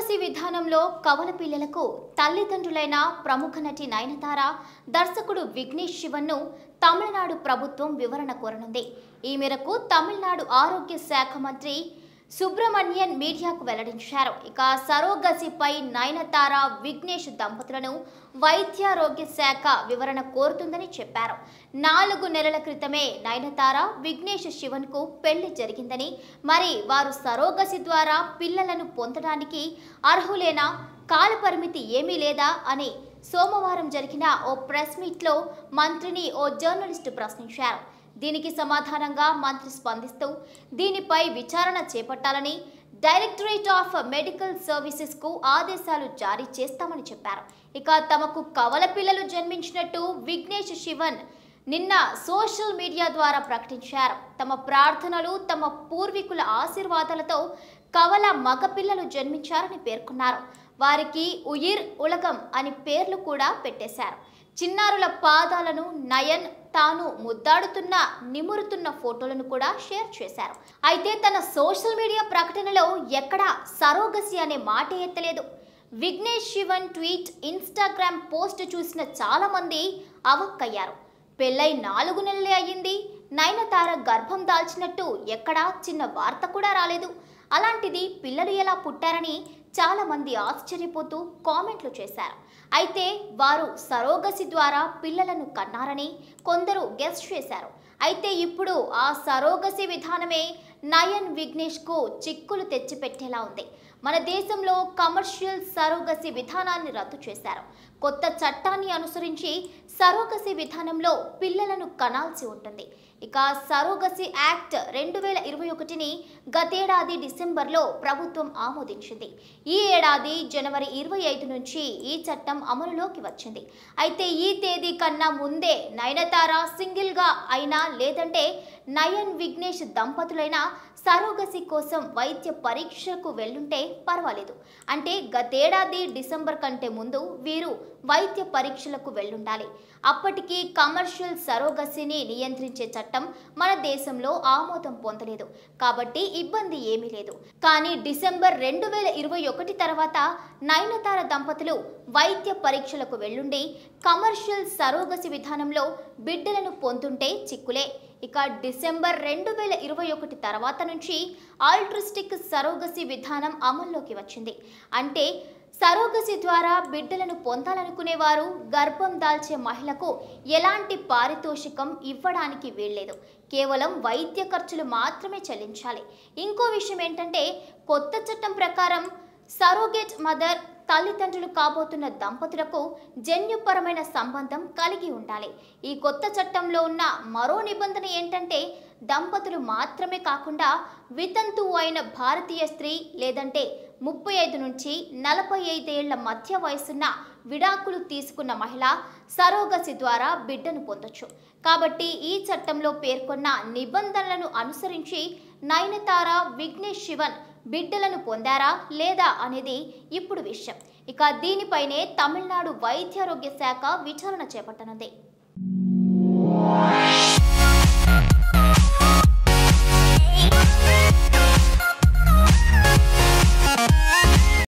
surrogacy విధానంలో కవల పిల్లలకు తల్లిదండ్రులైన ప్రముఖ నటి నయనతార దర్శకుడు విఘ్నేష్ శివన్ను తమిళనాడు ప్రభుత్వం వివరణ కోరనుంది ఈ మేరకు తమిళనాడు ఆరోగ్య శాఖ మంత్రి సుబ్రహ్మణ్యన్ మీడియాకు వెల్లడించారు ఇక సరోగసిపై నయనతార విఘ్నేష్ దంపతులను వైద్యారోగ్య శాఖ వివరణ కోరుతుందని చెప్పారు నాలుగు నెలల క్రితమే నయనతార విఘ్నేష్ శివన్కు పెళ్లి జరిగిందని మరి వారు సరోగసి ద్వారా పిల్లలను పొందడానికి అర్హులేనా కాలపరిమితి ఏమీ లేదా అని సోమవారం జరిగిన ఓ ప్రెస్ మీట్లో మంత్రిని ఓ జర్నలిస్టు ప్రశ్నించారు దీనికి సమాధానంగా మంత్రి స్పందిస్తూ దీనిపై విచారణ చేపట్టాలని డైరెక్టరేట్ ఆఫ్ మెడికల్ సర్వీసెస్కు ఆదేశాలు జారీ చేస్తామని చెప్పారు ఇక తమకు కవల పిల్లలు జన్మించినట్టు విఘ్నేష్ శివన్ నిన్న సోషల్ మీడియా ద్వారా ప్రకటించారు తమ ప్రార్థనలు తమ పూర్వీకుల ఆశీర్వాదాలతో కవల మగపిల్లలు జన్మించారని పేర్కొన్నారు వారికి ఉయిర్ ఉలగం అని పేర్లు కూడా పెట్టేశారు చిన్నారుల పాదాలను నయన్ తాను ముద్దాడుతున్న నిమురుతున్న ఫోటోలను కూడా షేర్ చేశారు అయితే తన సోషల్ మీడియా ప్రకటనలో ఎక్కడా సరోగసి అనే మాట ఎత్తలేదు Vignesh Shivan tweet Instagram post చూసిన చాలామంది అవక్కయ్యారు పెళ్ళై నాలుగు నెలలే అయ్యింది నయనతార గర్భం దాల్చినట్టు ఎక్కడా చిన్న వార్త కూడా రాలేదు అలాంటిది పిల్లలు ఎలా పుట్టారని చాలామంది ఆశ్చర్యపోతూ కామెంట్లు చేశారు అయితే వారు సరోగసి ద్వారా పిల్లలను కన్నారని కొందరు గెస్ట్ చేశారు అయితే ఇప్పుడు ఆ సరోగసి విధానమే నయన్ విఘ్నేష్కు చిక్కులు తెచ్చిపెట్టేలా ఉంది మన దేశంలో కమర్షియల్ సరోగసి విధానాన్ని రద్దు చేశారు కొత్త చట్టాన్ని అనుసరించి సరోగసి విధానంలో పిల్లలను కనాల్సి ఉంటుంది ఇక సరోగసి యాక్ట్ రెండు వేల ఇరవై ఒకటిని గతేడాది డిసెంబర్లో ప్రభుత్వం ఆమోదించింది ఈ ఏడాది జనవరి ఇరవై ఐదు నుంచి ఈ చట్టం అమలులోకి వచ్చింది అయితే ఈ తేదీ కన్నా ముందే నయనతార సింగిల్గా అయినా లేదంటే నయన్ విఘ్నేష్ దంపతులైన సరోగసి కోసం వైద్య పరీక్షకు వెళ్ళుంటే పర్వాలేదు అంటే గతేడాది డిసెంబర్ కంటే ముందు వీరు వైద్య పరీక్షలకు వెళ్ళుండాలి అప్పటికీ కమర్షియల్ సరోగసిని నియంత్రించే చట్టం చట్టం మన దేశంలో ఆమోదం పొందలేదు కాబట్టి ఇబ్బంది ఏమీ లేదు కానీ డిసెంబర్ రెండు వేల ఇరవై ఒకటి తర్వాత నయనతార దంపతులు వైద్య పరీక్షలకు వెళ్ళుండి కమర్షియల్ సరోగసి విధానంలో బిడ్డలను పొందుంటే చిక్కులే ఇక డిసెంబర్ రెండు వేల ఇరవై ఒకటి తర్వాత నుంచి ఆల్ట్రిస్టిక్ సరోగసి విధానం అమల్లోకి వచ్చింది అంటే సరోగసి ద్వారా బిడ్డలను పొందాలనుకునేవారు గర్భం దాల్చే మహిళకు ఎలాంటి పారితోషికం ఇవ్వడానికి వీల్లేదు కేవలం వైద్య ఖర్చులు మాత్రమే చెల్లించాలి ఇంకో విషయం ఏంటంటే కొత్త చట్టం ప్రకారం సరోగేట్ మదర్ తల్లిదండ్రులు కాబోతున్న దంపతులకు జన్యుపరమైన సంబంధం కలిగి ఉండాలి ఈ కొత్త చట్టంలో ఉన్న మరో నిబంధన ఏంటంటే దంపతులు మాత్రమే కాకుండా వితంతువు అయిన భారతీయ స్త్రీ లేదంటే ముప్పై ఐదు నుంచి నలభై ఐదేళ్ల మధ్య వయసున్న విడాకులు తీసుకున్న మహిళ సరోగసి ద్వారా బిడ్డను పొందొచ్చు కాబట్టి ఈ చట్టంలో పేర్కొన్న నిబంధనలను అనుసరించి నయనతార విఘ్నేష్ శివన్ బిడ్డలను పొందారా లేదా అనేది ఇప్పుడు విషయం ఇక దీనిపైనే తమిళనాడు వైద్యారోగ్య శాఖ విచారణ చేపట్టనుంది